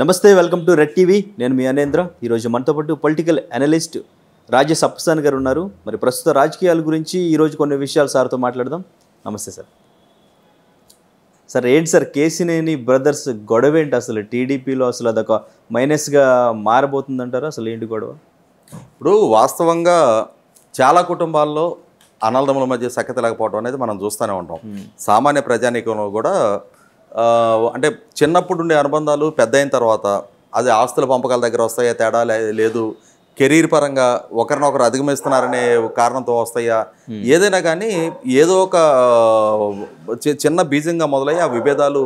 నమస్తే welcome to red TV నేను మీ అనేంద్ర ఈరోజు మనతో పాటు పొలిటికల్ అనలిస్ట్ రాజ్య సప్సాన్ గారు ఉన్నారు మరి ప్రస్తుత రాజకీయాల గురించి ఈరోజు కొన్ని విషయాలు సార్తో మాట్లాడదాం నమస్తే సార్ సార్ ఏంటి సార్ కేసినేని బ్రదర్స్ గొడవ ఏంటి అసలు టీడీపీలో అసలు అదొక మైనస్గా మారబోతుందంటారా అసలు ఏంటి గొడవ ఇప్పుడు వాస్తవంగా చాలా కుటుంబాల్లో అనాలదముల మధ్య సఖ్యత లేకపోవడం అనేది మనం చూస్తూనే ఉంటాం సామాన్య ప్రజానీకంలో కూడా అంటే చిన్నప్పుడు ఉండే అనుబంధాలు పెద్ద అయిన తర్వాత అది ఆస్తుల పంపకాల దగ్గర వస్తాయా తేడా లేదు కెరీర్ పరంగా ఒకరినొకరు అధిగమిస్తున్నారనే కారణంతో వస్తాయా ఏదైనా కానీ ఏదో ఒక చిన్న బీజంగా మొదలయ్యి ఆ విభేదాలు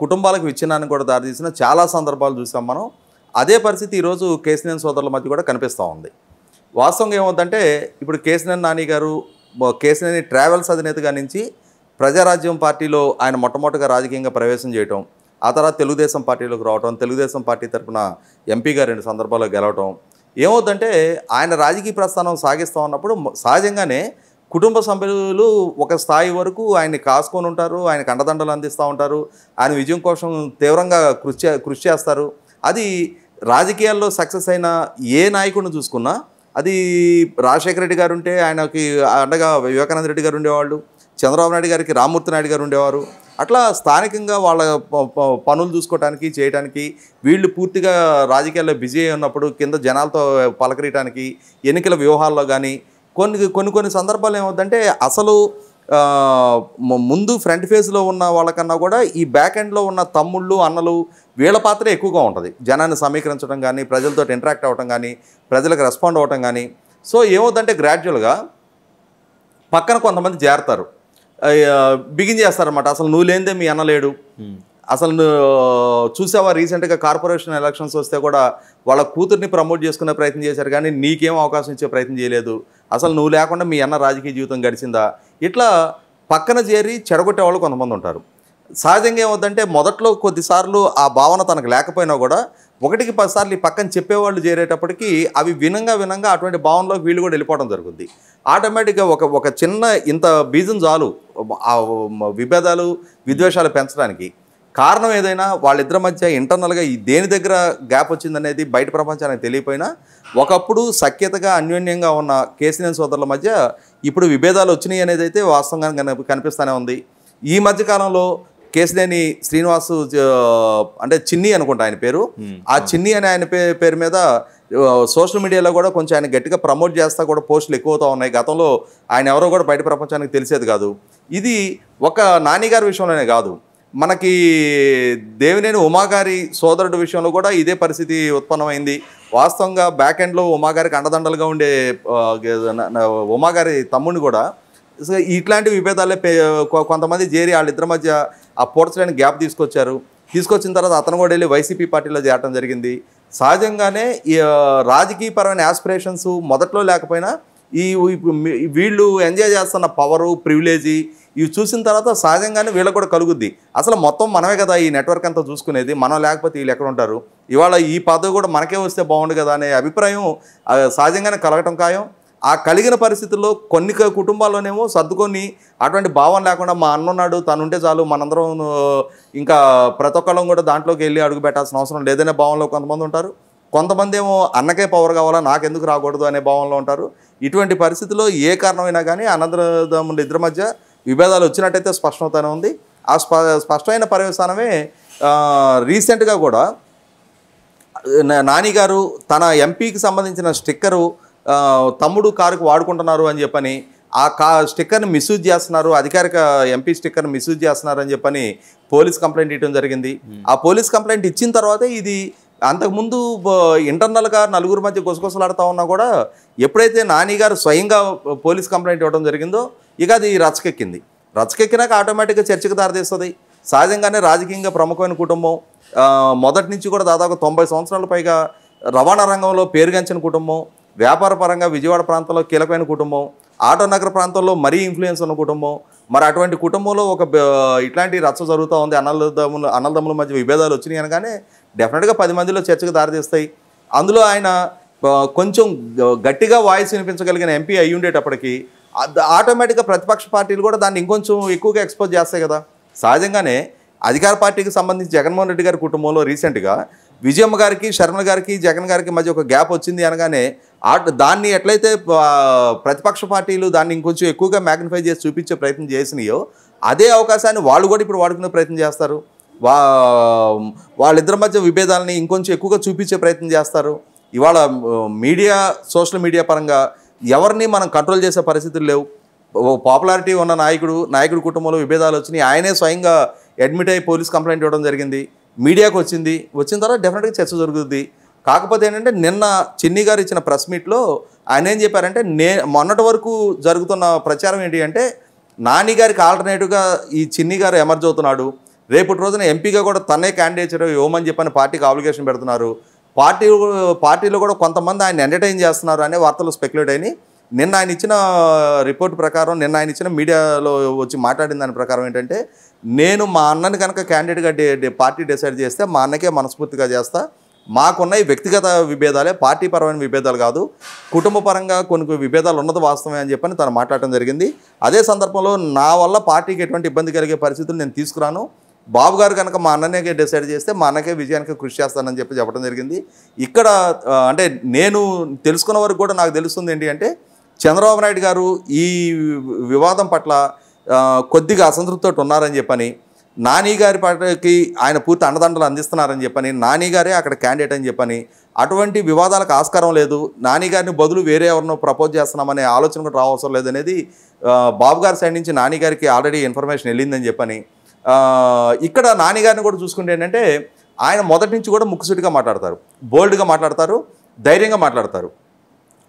కుటుంబాలకు విచ్ఛిన్నానికి కూడా దారితీసిన చాలా సందర్భాలు చూసాం మనం అదే పరిస్థితి ఈరోజు కేసినేన్ సోదరుల మధ్య కూడా కనిపిస్తూ ఉంది వాస్తవంగా ఏమవుతుందంటే ఇప్పుడు కేసినేన్ నాని గారు కేసినేని ట్రావెల్స్ అధినేతగా నుంచి ప్రజారాజ్యం పార్టీలో ఆయన మొట్టమొదటిగా రాజకీయంగా ప్రవేశం చేయటం ఆ తర్వాత తెలుగుదేశం పార్టీలోకి రావటం తెలుగుదేశం పార్టీ తరఫున ఎంపీగా రెండు సందర్భాల్లో గెలవటం ఏమవుతుందంటే ఆయన రాజకీయ ప్రస్థానం సాగిస్తూ ఉన్నప్పుడు సహజంగానే కుటుంబ సభ్యులు ఒక స్థాయి వరకు ఆయన్ని కాసుకొని ఉంటారు ఆయన కండదండలు అందిస్తూ ఉంటారు ఆయన విజయం కోసం తీవ్రంగా కృషి కృషి చేస్తారు అది రాజకీయాల్లో సక్సెస్ అయిన ఏ నాయకుడిని చూసుకున్నా అది రాజశేఖర రెడ్డి గారు ఉంటే ఆయనకి అండగా వివేకానంద రెడ్డి గారు ఉండేవాళ్ళు చంద్రబాబు నాయుడు గారికి రామ్మూర్తి నాయుడు గారు ఉండేవారు అట్లా స్థానికంగా వాళ్ళ పనులు చూసుకోవటానికి చేయటానికి వీళ్ళు పూర్తిగా రాజకీయాల్లో బిజీ అయి ఉన్నప్పుడు కింద జనాలతో పలకరియటానికి ఎన్నికల వ్యూహాల్లో కానీ కొన్ని కొన్ని కొన్ని సందర్భాలు ఏమవుతుందంటే అసలు ముందు ఫ్రంట్ ఫేజ్లో ఉన్న వాళ్ళకన్నా కూడా ఈ బ్యాక్ ఎండ్లో ఉన్న తమ్ముళ్ళు అన్నలు వీళ్ళ పాత్ర ఎక్కువగా ఉంటుంది జనాన్ని సమీకరించడం కానీ ప్రజలతో ఇంటరాక్ట్ అవ్వటం కానీ ప్రజలకు రెస్పాండ్ అవ్వటం కానీ సో ఏమవుతుందంటే గ్రాడ్యువల్గా పక్కన కొంతమంది చేరతారు చేస్తారన్నమాట అసలు నువ్వు లేనిదే మీ అన్నలేడు అసలు చూసావా రీసెంట్గా కార్పొరేషన్ ఎలక్షన్స్ వస్తే కూడా వాళ్ళ కూతుర్ని ప్రమోట్ చేసుకునే ప్రయత్నం చేశారు కానీ నీకేం అవకాశం ఇచ్చే ప్రయత్నం చేయలేదు అసలు నువ్వు లేకుండా మీ అన్న రాజకీయ జీవితం గడిచిందా ఇట్లా పక్కన చేరి చెడగొట్టే వాళ్ళు కొంతమంది ఉంటారు సహజంగా ఏమవుతుందంటే మొదట్లో కొద్దిసార్లు ఆ భావన తనకు లేకపోయినా కూడా ఒకటికి పదిసార్లు ఈ పక్కన చెప్పేవాళ్ళు చేరేటప్పటికి అవి వినంగా వినంగా అటువంటి భావనలోకి వీళ్ళు కూడా వెళ్ళిపోవడం జరుగుతుంది ఆటోమేటిక్గా ఒక ఒక చిన్న ఇంత బీజం చాలు విభేదాలు విద్వేషాలు పెంచడానికి కారణం ఏదైనా వాళ్ళిద్దరి మధ్య ఇంటర్నల్గా ఈ దేని దగ్గర గ్యాప్ వచ్చిందనేది బయట ప్రపంచానికి తెలియపోయినా ఒకప్పుడు సఖ్యతగా అన్యోన్యంగా ఉన్న కేసీఎన్ సోదరుల మధ్య ఇప్పుడు విభేదాలు వచ్చినాయి అనేది అయితే వాస్తవంగా కనిపిస్తూనే ఉంది ఈ మధ్యకాలంలో కేసినేని శ్రీనివాసు అంటే చిన్ని అనుకుంటా ఆయన పేరు ఆ చిన్ని అనే ఆయన పేరు మీద సోషల్ మీడియాలో కూడా కొంచెం ఆయన గట్టిగా ప్రమోట్ చేస్తా కూడా పోస్టులు ఎక్కువతో ఉన్నాయి గతంలో ఆయన ఎవరో కూడా బయట ప్రపంచానికి తెలిసేది కాదు ఇది ఒక నానిగారి విషయంలోనే కాదు మనకి దేవినేని ఉమాగారి సోదరుడు విషయంలో కూడా ఇదే పరిస్థితి ఉత్పన్నమైంది వాస్తవంగా బ్యాక్ ఎండ్లో ఉమాగారికి అండదండలుగా ఉండే ఉమాగారి తమ్ముడిని కూడా ఇట్లాంటి విభేదాలే కొంతమంది చేరి వాళ్ళిద్దరి మధ్య ఆ పోడ్చలేని గ్యాప్ తీసుకొచ్చారు తీసుకొచ్చిన తర్వాత అతను కూడా వెళ్ళి వైసీపీ పార్టీలో చేరడం జరిగింది సహజంగానే రాజకీయపరమైన యాస్పిరేషన్స్ మొదట్లో లేకపోయినా ఈ వీళ్ళు ఎంజాయ్ చేస్తున్న పవరు ప్రివిలేజీ ఇవి చూసిన తర్వాత సహజంగానే వీళ్ళకు కూడా కలుగుద్ది అసలు మొత్తం మనమే కదా ఈ నెట్వర్క్ అంతా చూసుకునేది మనం లేకపోతే వీళ్ళు ఎక్కడ ఉంటారు ఇవాళ ఈ పదవి కూడా మనకే వస్తే బాగుండు కదా అనే అభిప్రాయం సహజంగానే కలగటం ఖాయం ఆ కలిగిన పరిస్థితుల్లో కొన్ని కుటుంబాల్లోనేమో సర్దుకొని అటువంటి భావం లేకుండా మా అన్నున్నాడు తనుంటే చాలు మనందరం ఇంకా ప్రతి ఒక్కళ్ళం కూడా దాంట్లోకి వెళ్ళి అడుగు పెట్టాల్సిన అవసరం లేదనే భావంలో కొంతమంది ఉంటారు కొంతమంది ఏమో అన్నకే పవర్ కావాలా నాకెందుకు రాకూడదు అనే భావంలో ఉంటారు ఇటువంటి పరిస్థితుల్లో ఏ కారణమైనా కానీ అనంతరదమ్ముల ఇద్దరి మధ్య విభేదాలు వచ్చినట్టయితే స్పష్టమవుతానే ఉంది ఆ స్పష్టమైన పర్యవసానమే రీసెంట్గా కూడా నాని గారు తన ఎంపీకి సంబంధించిన స్టిక్కరు తమ్ముడు కారుకు వాడుకుంటున్నారు అని చెప్పని ఆ కా స్టిక్కర్ని మిస్యూజ్ చేస్తున్నారు అధికారిక ఎంపీ స్టిక్కర్ని మిస్యూజ్ చేస్తున్నారు అని చెప్పని పోలీస్ కంప్లైంట్ ఇవ్వడం జరిగింది ఆ పోలీస్ కంప్లైంట్ ఇచ్చిన తర్వాత ఇది అంతకుముందు ఇంటర్నల్గా నలుగురు మధ్య గుసగుసలాడుతూ ఉన్నా కూడా ఎప్పుడైతే నాని గారు స్వయంగా పోలీస్ కంప్లైంట్ ఇవ్వడం జరిగిందో ఇక అది రచకెక్కింది రచకెక్కినాక ఆటోమేటిక్గా చర్చకు దారితీస్తుంది సహజంగానే రాజకీయంగా ప్రముఖమైన కుటుంబం మొదటి నుంచి కూడా దాదాపు తొంభై సంవత్సరాల పైగా రవాణా రంగంలో పేరుగంచిన కుటుంబం వ్యాపార పరంగా విజయవాడ ప్రాంతంలో కీలకమైన కుటుంబం ఆటో నగర ప్రాంతంలో మరీ ఇన్ఫ్లుయెన్స్ ఉన్న కుటుంబం మరి అటువంటి కుటుంబంలో ఒక ఇట్లాంటి రచ్చ జరుగుతూ ఉంది అన్నలదమ్ములు అన్నదమ్ముల మధ్య విభేదాలు వచ్చినాయి అనగానే డెఫినెట్గా పది మందిలో చర్చకు దారితీస్తాయి అందులో ఆయన కొంచెం గట్టిగా వాయిస్ వినిపించగలిగిన ఎంపీ అయి ఉండేటప్పటికీ ఆటోమేటిక్గా ప్రతిపక్ష పార్టీలు కూడా దాన్ని ఇంకొంచెం ఎక్కువగా ఎక్స్పోజ్ చేస్తాయి కదా సహజంగానే అధికార పార్టీకి సంబంధించి జగన్మోహన్ రెడ్డి గారి కుటుంబంలో రీసెంట్గా విజయమ్మ గారికి శర్మ గారికి జగన్ గారికి మధ్య ఒక గ్యాప్ వచ్చింది అనగానే దాన్ని ఎట్లయితే ప్రతిపక్ష పార్టీలు దాన్ని ఇంకొంచెం ఎక్కువగా మ్యాగ్నిఫై చేసి చూపించే ప్రయత్నం చేసినాయో అదే అవకాశాన్ని వాళ్ళు కూడా ఇప్పుడు వాడుకునే ప్రయత్నం చేస్తారు వా వాళ్ళిద్దరి మధ్య విభేదాలని ఇంకొంచెం ఎక్కువగా చూపించే ప్రయత్నం చేస్తారు ఇవాళ మీడియా సోషల్ మీడియా పరంగా ఎవరిని మనం కంట్రోల్ చేసే పరిస్థితులు లేవు పాపులారిటీ ఉన్న నాయకుడు నాయకుడి కుటుంబంలో విభేదాలు వచ్చినాయి ఆయనే స్వయంగా అడ్మిట్ అయ్యి పోలీస్ కంప్లైంట్ ఇవ్వడం జరిగింది మీడియాకు వచ్చింది వచ్చిన తర్వాత డెఫినెట్గా చర్చ జరుగుతుంది కాకపోతే ఏంటంటే నిన్న చిన్ని గారు ఇచ్చిన ప్రెస్ మీట్లో ఆయన ఏం చెప్పారంటే నే మొన్నటి వరకు జరుగుతున్న ప్రచారం ఏంటి అంటే నాని గారికి ఆల్టర్నేటివ్గా ఈ చిన్ని గారు ఎమర్జ్ అవుతున్నాడు రేపటి రోజున ఎంపీగా కూడా తనే క్యాండిడేట్ ఇవ్వమని చెప్పని పార్టీకి ఆబ్లిగేషన్ పెడుతున్నారు పార్టీ పార్టీలో కూడా కొంతమంది ఆయన ఎంటర్టైన్ చేస్తున్నారు అనే వార్తలు స్పెక్యులేట్ అయినాయి నిన్న ఆయన ఇచ్చిన రిపోర్ట్ ప్రకారం నిన్న ఆయన ఇచ్చిన మీడియాలో వచ్చి మాట్లాడిన దాని ప్రకారం ఏంటంటే నేను మా అన్నని కనుక క్యాండిడేట్గా పార్టీ డిసైడ్ చేస్తే మా అన్నకే మనస్ఫూర్తిగా చేస్తా మాకున్న వ్యక్తిగత విభేదాలే పార్టీ పరమైన విభేదాలు కాదు కుటుంబ పరంగా కొన్ని విభేదాలు ఉన్నది వాస్తవమే అని చెప్పని తను మాట్లాడటం జరిగింది అదే సందర్భంలో నా వల్ల పార్టీకి ఎటువంటి ఇబ్బంది కలిగే పరిస్థితులు నేను తీసుకురాను బాబు గారు కనుక మా అన్ననే డిసైడ్ చేస్తే మా అన్నకే విజయానికి కృషి చేస్తానని చెప్పి చెప్పడం జరిగింది ఇక్కడ అంటే నేను తెలుసుకున్న వరకు కూడా నాకు తెలుస్తుంది ఏంటి అంటే చంద్రబాబు నాయుడు గారు ఈ వివాదం పట్ల కొద్దిగా అసంతృప్తితో ఉన్నారని చెప్పని నాని గారి పార్టీకి ఆయన పూర్తి అండదండలు అందిస్తున్నారని చెప్పని నాని గారే అక్కడ క్యాండిడేట్ అని చెప్పని అటువంటి వివాదాలకు ఆస్కారం లేదు నాని గారిని బదులు వేరే ఎవరినో ప్రపోజ్ చేస్తున్నామనే ఆలోచన కూడా రావసరం లేదనేది బాబు గారి సైడ్ నుంచి నాని గారికి ఆల్రెడీ ఇన్ఫర్మేషన్ వెళ్ళిందని చెప్పని ఇక్కడ నాని గారిని కూడా చూసుకుంటే ఏంటంటే ఆయన మొదటి నుంచి కూడా ముక్కుసూటిగా మాట్లాడతారు బోల్డ్గా మాట్లాడతారు ధైర్యంగా మాట్లాడతారు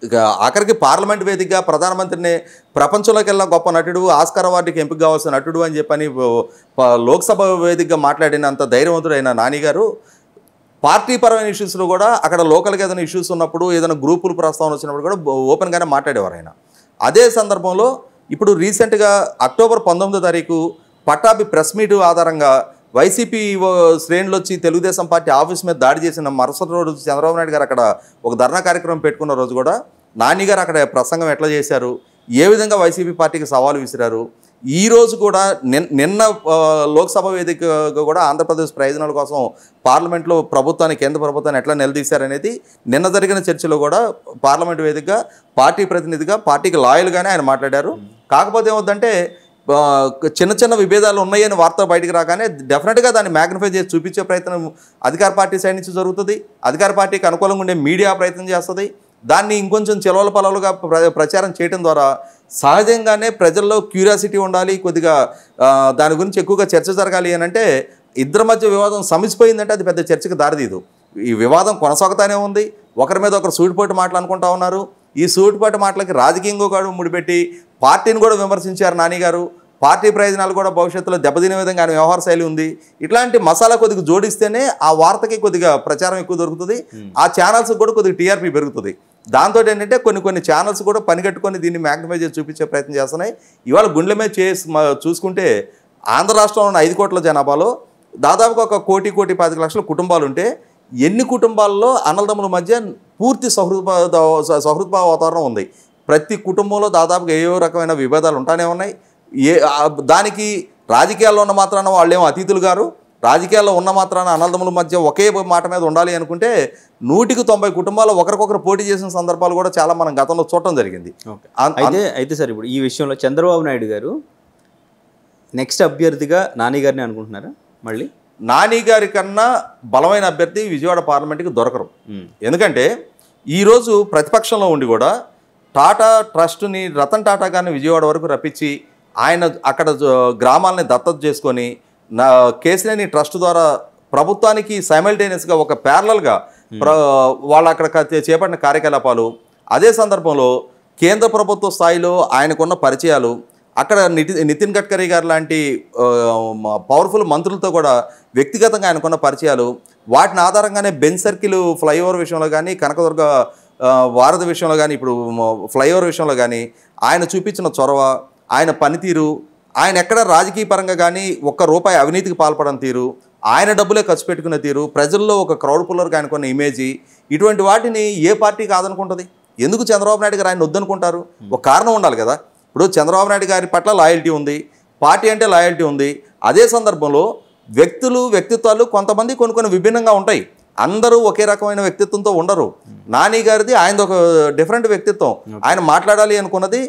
ఇక ఆఖరికి పార్లమెంట్ వేదికగా ప్రధానమంత్రిని ప్రపంచంలోకెల్లా గొప్ప నటుడు ఆస్కార్ అవార్డుకి ఎంపిక కావాల్సిన నటుడు అని చెప్పని లోక్సభ వేదికగా మాట్లాడిన అంత ధైర్యవంతుడైన నానిగారు పార్టీ పరమైన ఇష్యూస్లో కూడా అక్కడ లోకల్గా ఏదైనా ఇష్యూస్ ఉన్నప్పుడు ఏదైనా గ్రూపులు ప్రస్తావన వచ్చినప్పుడు కూడా ఓపెన్గానే మాట్లాడేవారు ఆయన అదే సందర్భంలో ఇప్పుడు రీసెంట్గా అక్టోబర్ పంతొమ్మిదో తారీఖు పట్టాభి ప్రెస్ మీట్ ఆధారంగా వైసీపీ శ్రేణులు వచ్చి తెలుగుదేశం పార్టీ ఆఫీస్ మీద దాడి చేసిన మరుసటి రోజు చంద్రబాబు నాయుడు గారు అక్కడ ఒక ధర్నా కార్యక్రమం పెట్టుకున్న రోజు కూడా నాని గారు అక్కడ ప్రసంగం ఎట్లా చేశారు ఏ విధంగా వైసీపీ పార్టీకి సవాలు విసిరారు ఈ రోజు కూడా నిన్న లోక్సభ వేదిక కూడా ఆంధ్రప్రదేశ్ ప్రయోజనాల కోసం పార్లమెంట్లో ప్రభుత్వాన్ని కేంద్ర ప్రభుత్వాన్ని ఎట్లా నిలదీశారనేది నిన్న జరిగిన చర్చలో కూడా పార్లమెంట్ వేదికగా పార్టీ ప్రతినిధిగా పార్టీకి లాయల్గానే ఆయన మాట్లాడారు కాకపోతే ఏమవుతుందంటే చిన్న చిన్న విభేదాలు ఉన్నాయని వార్త బయటకు రాగానే డెఫినెట్గా దాన్ని మ్యాగ్నిఫై చేసి చూపించే ప్రయత్నం అధికార పార్టీ సైడ్ నుంచి జరుగుతుంది అధికార పార్టీకి అనుకూలంగా ఉండే మీడియా ప్రయత్నం చేస్తుంది దాన్ని ఇంకొంచెం చెలవల పలవలుగా ప్రచారం చేయడం ద్వారా సహజంగానే ప్రజల్లో క్యూరియాసిటీ ఉండాలి కొద్దిగా దాని గురించి ఎక్కువగా చర్చ జరగాలి అని అంటే ఇద్దరి మధ్య వివాదం సమిసిపోయిందంటే అది పెద్ద చర్చకు దారితీదు ఈ వివాదం కొనసాగుతానే ఉంది ఒకరి మీద ఒకరు సూటిపోటు మాట్లాడుకుంటా ఉన్నారు ఈ సూటిపోటు మాటలకి రాజకీయంగా కూడా ముడిపెట్టి పార్టీని కూడా విమర్శించారు నానిగారు పార్టీ ప్రయోజనాలు కూడా భవిష్యత్తులో దెబ్బతినే విధంగా ఆయన వ్యవహార శైలి ఉంది ఇట్లాంటి మసాలా కొద్దిగా జోడిస్తేనే ఆ వార్తకి కొద్దిగా ప్రచారం ఎక్కువ దొరుకుతుంది ఆ ఛానల్స్ కూడా కొద్దిగా టీఆర్పీ పెరుగుతుంది దాంతో ఏంటంటే కొన్ని కొన్ని ఛానల్స్ కూడా పనిగట్టుకొని దీన్ని మ్యాగ్నిఫైజ్ చేసి చూపించే ప్రయత్నం చేస్తున్నాయి ఇవాళ గుండెల మీద చేసి చూసుకుంటే ఆంధ్ర రాష్ట్రంలో ఉన్న ఐదు కోట్ల జనాభాలో దాదాపు ఒక కోటి కోటి పాతిక లక్షల కుటుంబాలు ఉంటే ఎన్ని కుటుంబాల్లో అన్నదమ్ముల మధ్య పూర్తి సహృద సహృద్భావ వాతావరణం ఉంది ప్రతి కుటుంబంలో దాదాపుగా ఏవో రకమైన విభేదాలు ఉంటానే ఉన్నాయి ఏ దానికి రాజకీయాల్లో ఉన్న మాత్రాన వాళ్ళేమో అతిథులు గారు రాజకీయాల్లో ఉన్న మాత్రాన అన్నదమ్ముల మధ్య ఒకే మాట మీద ఉండాలి అనుకుంటే నూటికి తొంభై కుటుంబాలు ఒకరికొకరు పోటీ చేసిన సందర్భాలు కూడా చాలా మనం గతంలో చూడటం జరిగింది అయితే అయితే సార్ ఇప్పుడు ఈ విషయంలో చంద్రబాబు నాయుడు గారు నెక్స్ట్ అభ్యర్థిగా నాని గారిని అనుకుంటున్నారా మళ్ళీ నాని గారి కన్నా బలమైన అభ్యర్థి విజయవాడ పార్లమెంట్కి దొరకరు ఎందుకంటే ఈరోజు ప్రతిపక్షంలో ఉండి కూడా టాటా ట్రస్ట్ని రతన్ టాటా గారిని విజయవాడ వరకు రప్పించి ఆయన అక్కడ గ్రామాలని దత్తత చేసుకొని నా కేసినేని ట్రస్ట్ ద్వారా ప్రభుత్వానికి సైమల్టేనియస్గా ఒక ప్యారలల్గా ప్ర వాళ్ళు అక్కడ చేపట్టిన కార్యకలాపాలు అదే సందర్భంలో కేంద్ర ప్రభుత్వ స్థాయిలో ఆయనకున్న పరిచయాలు అక్కడ నితిన్ గడ్కరీ గారు లాంటి పవర్ఫుల్ మంత్రులతో కూడా వ్యక్తిగతంగా ఆయనకున్న పరిచయాలు వాటిని ఆధారంగానే బెన్ సర్కిల్ ఫ్లైఓవర్ విషయంలో కానీ కనకదుర్గ వారధి విషయంలో కానీ ఇప్పుడు ఫ్లైఓవర్ విషయంలో కానీ ఆయన చూపించిన చొరవ ఆయన పనితీరు ఆయన ఎక్కడ రాజకీయ పరంగా కానీ ఒక్క రూపాయి అవినీతికి పాల్పడని తీరు ఆయన డబ్బులే ఖర్చు పెట్టుకున్న తీరు ప్రజల్లో ఒక క్రౌడ్ పుల్లర్గా ఆయనకున్న ఇమేజీ ఇటువంటి వాటిని ఏ పార్టీ కాదనుకుంటుంది ఎందుకు చంద్రబాబు నాయుడు గారు ఆయన వద్దనుకుంటారు hmm. ఒక కారణం ఉండాలి కదా ఇప్పుడు చంద్రబాబు నాయుడు గారి పట్ల లాయల్టీ ఉంది పార్టీ అంటే లాయల్టీ ఉంది అదే సందర్భంలో వ్యక్తులు వ్యక్తిత్వాలు కొంతమంది కొన్ని కొన్ని విభిన్నంగా ఉంటాయి అందరూ ఒకే రకమైన వ్యక్తిత్వంతో ఉండరు నాని గారిది ఆయనది ఒక డిఫరెంట్ వ్యక్తిత్వం ఆయన మాట్లాడాలి అనుకున్నది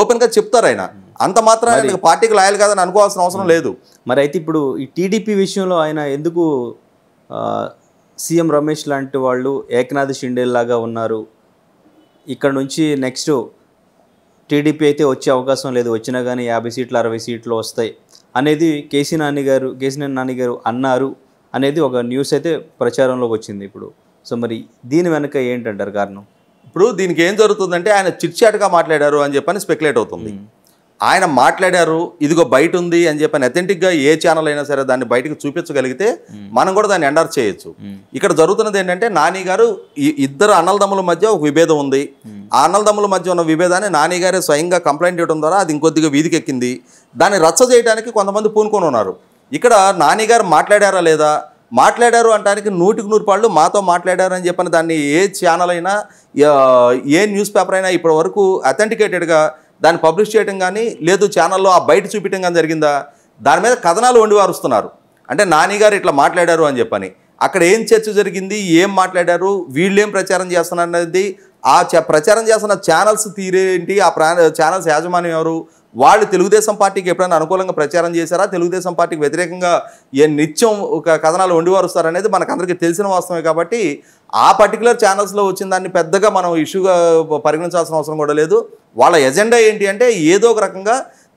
ఓపెన్గా చెప్తారు ఆయన అంత మాత్రం పార్టీకి లాయల్ కాదని అనుకోవాల్సిన అవసరం లేదు మరి అయితే ఇప్పుడు ఈ టీడీపీ విషయంలో ఆయన ఎందుకు సీఎం రమేష్ లాంటి వాళ్ళు ఏకనాథ్ షిండేలాగా ఉన్నారు ఇక్కడ నుంచి నెక్స్ట్ టీడీపీ అయితే వచ్చే అవకాశం లేదు వచ్చినా కానీ యాభై సీట్లు అరవై సీట్లు వస్తాయి అనేది కేసీ నాని గారు కేసీ నాని గారు అన్నారు అనేది ఒక న్యూస్ అయితే ప్రచారంలో వచ్చింది ఇప్పుడు సో మరి దీని వెనక ఏంటంటారు కారణం ఇప్పుడు దీనికి ఏం జరుగుతుందంటే ఆయన చిట్చాట్గా మాట్లాడారు అని చెప్పని స్పెక్యులేట్ అవుతుంది ఆయన మాట్లాడారు ఇదిగో బయట ఉంది అని చెప్పని అథెంటిక్గా ఏ ఛానల్ అయినా సరే దాన్ని బయటకు చూపించగలిగితే మనం కూడా దాన్ని ఎండర్ చేయొచ్చు ఇక్కడ జరుగుతున్నది ఏంటంటే నాని గారు ఇద్దరు అన్నలదమ్ముల మధ్య ఒక విభేదం ఉంది ఆ అన్నలదమ్ముల మధ్య ఉన్న విభేదాన్ని నాని గారే స్వయంగా కంప్లైంట్ ఇవ్వడం ద్వారా అది ఇంకొద్దిగా వీధికెక్కింది దాన్ని రచ్చ చేయడానికి కొంతమంది పూనుకొని ఉన్నారు ఇక్కడ నాని గారు మాట్లాడారా లేదా మాట్లాడారు అంటానికి నూటికి నూరు పాళ్ళు మాతో మాట్లాడారు అని చెప్పిన దాన్ని ఏ ఛానల్ అయినా ఏ న్యూస్ పేపర్ అయినా ఇప్పటి వరకు అథెంటికేటెడ్గా దాన్ని పబ్లిష్ చేయడం కానీ లేదు ఛానల్లో ఆ బయట చూపించడం కానీ జరిగిందా దాని మీద కథనాలు వండివారుస్తున్నారు అంటే నాని గారు ఇట్లా మాట్లాడారు అని చెప్పని అక్కడ ఏం చర్చ జరిగింది ఏం మాట్లాడారు ఏం ప్రచారం చేస్తున్నారు అనేది ఆ ప్రచారం చేస్తున్న ఛానల్స్ తీరేంటి ఆ ఛానల్స్ యాజమాన్యం ఎవరు వాళ్ళు తెలుగుదేశం పార్టీకి ఎప్పుడైనా అనుకూలంగా ప్రచారం చేశారా తెలుగుదేశం పార్టీకి వ్యతిరేకంగా ఏ నిత్యం ఒక కథనాలు వండివారు వస్తారనేది మనకందరికీ తెలిసిన వాస్తవమే కాబట్టి ఆ పర్టికులర్ ఛానల్స్లో వచ్చిన దాన్ని పెద్దగా మనం ఇష్యూగా పరిగణించాల్సిన అవసరం కూడా లేదు వాళ్ళ ఎజెండా ఏంటి అంటే ఏదో ఒక రకంగా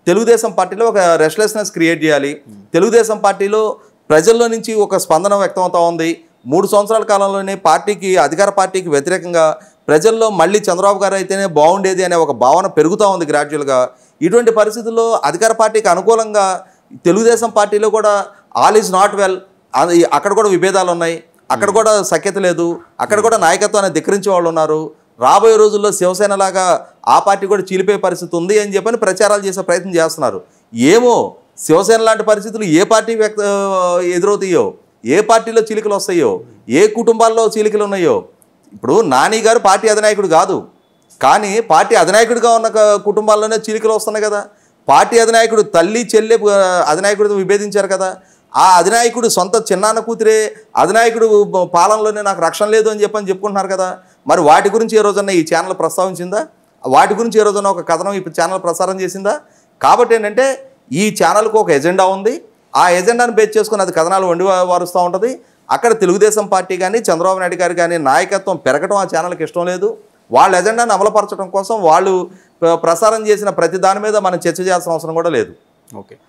తెలుగుదేశం పార్టీలో ఒక రెస్ట్లెస్నెస్ క్రియేట్ చేయాలి తెలుగుదేశం పార్టీలో ప్రజల్లో నుంచి ఒక స్పందన వ్యక్తమవుతూ ఉంది మూడు సంవత్సరాల కాలంలోనే పార్టీకి అధికార పార్టీకి వ్యతిరేకంగా ప్రజల్లో మళ్ళీ చంద్రబాబు గారు అయితేనే బాగుండేది అనే ఒక భావన పెరుగుతూ ఉంది గ్రాడ్యువల్గా ఇటువంటి పరిస్థితుల్లో అధికార పార్టీకి అనుకూలంగా తెలుగుదేశం పార్టీలో కూడా ఆల్ ఈజ్ నాట్ వెల్ అక్కడ కూడా విభేదాలు ఉన్నాయి అక్కడ hmm. కూడా సఖ్యత లేదు అక్కడ కూడా నాయకత్వాన్ని ధిక్కరించే వాళ్ళు ఉన్నారు రాబోయే రోజుల్లో శివసేన లాగా ఆ పార్టీ కూడా చీలిపోయే పరిస్థితి ఉంది అని చెప్పని ప్రచారాలు చేసే ప్రయత్నం చేస్తున్నారు ఏమో శివసేన లాంటి పరిస్థితులు ఏ పార్టీ వ్యక్త ఎదురవుతాయో ఏ పార్టీలో చీలికలు వస్తాయో ఏ కుటుంబాల్లో చీలికలు ఉన్నాయో ఇప్పుడు నాని గారు పార్టీ అధినాయకుడు కాదు కానీ పార్టీ అధినాయకుడిగా ఉన్న కుటుంబాల్లోనే చీలికలు వస్తున్నాయి కదా పార్టీ అధినాయకుడు తల్లి చెల్లె అధినాయకుడితో విభేదించారు కదా ఆ అధినాయకుడు సొంత చిన్నాన్న కూతురే అధినాయకుడు పాలనలోనే నాకు రక్షణ లేదు అని చెప్పని చెప్పుకుంటున్నారు కదా మరి వాటి గురించి ఏ రోజున ఈ ఛానల్ ప్రస్తావించిందా వాటి గురించి ఏ రోజున ఒక కథనం ఇప్పుడు ఛానల్ ప్రసారం చేసిందా కాబట్టి ఏంటంటే ఈ ఛానల్కు ఒక ఎజెండా ఉంది ఆ ఎజెండాను బేస్ చేసుకుని అది కథనాలు వండి వారుస్తూ ఉంటుంది అక్కడ తెలుగుదేశం పార్టీ కానీ చంద్రబాబు నాయుడు గారు కానీ నాయకత్వం పెరగడం ఆ ఛానల్కి ఇష్టం లేదు వాళ్ళ ఎజెండాను అమలుపరచడం కోసం వాళ్ళు ప్రసారం చేసిన ప్రతి దాని మీద మనం చర్చ చేయాల్సిన అవసరం కూడా లేదు ఓకే